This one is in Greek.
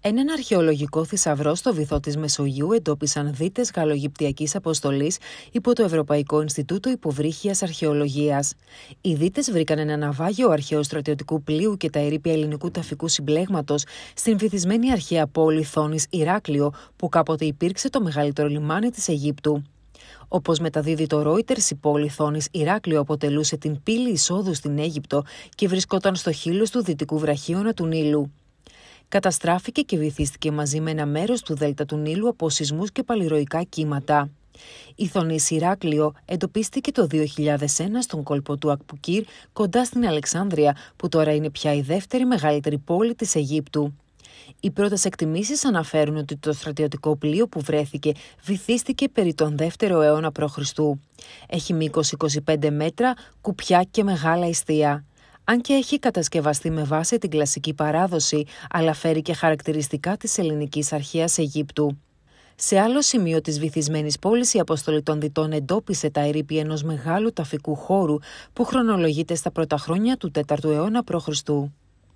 Έναν αρχαιολογικό θησαυρό στο βυθό της Μεσογείου εντόπισαν δίτες γαλλογυπτιακής αποστολής υπό το Ευρωπαϊκό Ινστιτούτο Υποβρύχιας Αρχαιολογίας. Οι δίτες βρήκαν ένα ναυάγιο αρχαίο στρατιωτικού πλοίου και τα ερήπια ελληνικού ταφικού συμπλέγματος στην βυθισμένη αρχαία πόλη Θόνης Ηράκλειο, που κάποτε υπήρξε το μεγαλύτερο λιμάνι της Αιγύπτου. Όπως μεταδίδει το Reuters, η πόλη Θόνης Ηράκλειο αποτελούσε την πύλη εισόδου στην Αίγυπτο και βρισκόταν στο χείλος του δυτικού βραχίωνα του Νείλου καταστράφηκε και βυθίστηκε μαζί με ένα μέρος του Δέλτα του Νείλου από σεισμούς και παλιροϊκά κύματα. Η θονή Ηράκλειο εντοπίστηκε το 2001 στον κόλπο του Ακπουκύρ κοντά στην Αλεξάνδρεια, που τώρα είναι πια η δεύτερη μεγαλύτερη πόλη της Αιγύπτου. Οι πρώτες εκτιμήσεις αναφέρουν ότι το στρατιωτικό πλοίο που βρέθηκε βυθίστηκε περί τον 2ο αιώνα π.Χ. Έχει μήκος 25 μέτρα, κουπιά και μεγάλα ιστεία. Αν και έχει κατασκευαστεί με βάση την κλασική παράδοση, αλλά φέρει και χαρακτηριστικά της ελληνικής αρχαίας Αιγύπτου. Σε άλλο σημείο της βυθισμένης πόλης, η αποστολή των διτών εντόπισε τα ερήπη ενός μεγάλου ταφικού χώρου που χρονολογείται στα πρώτα χρόνια του 4ου αιώνα π.Χ.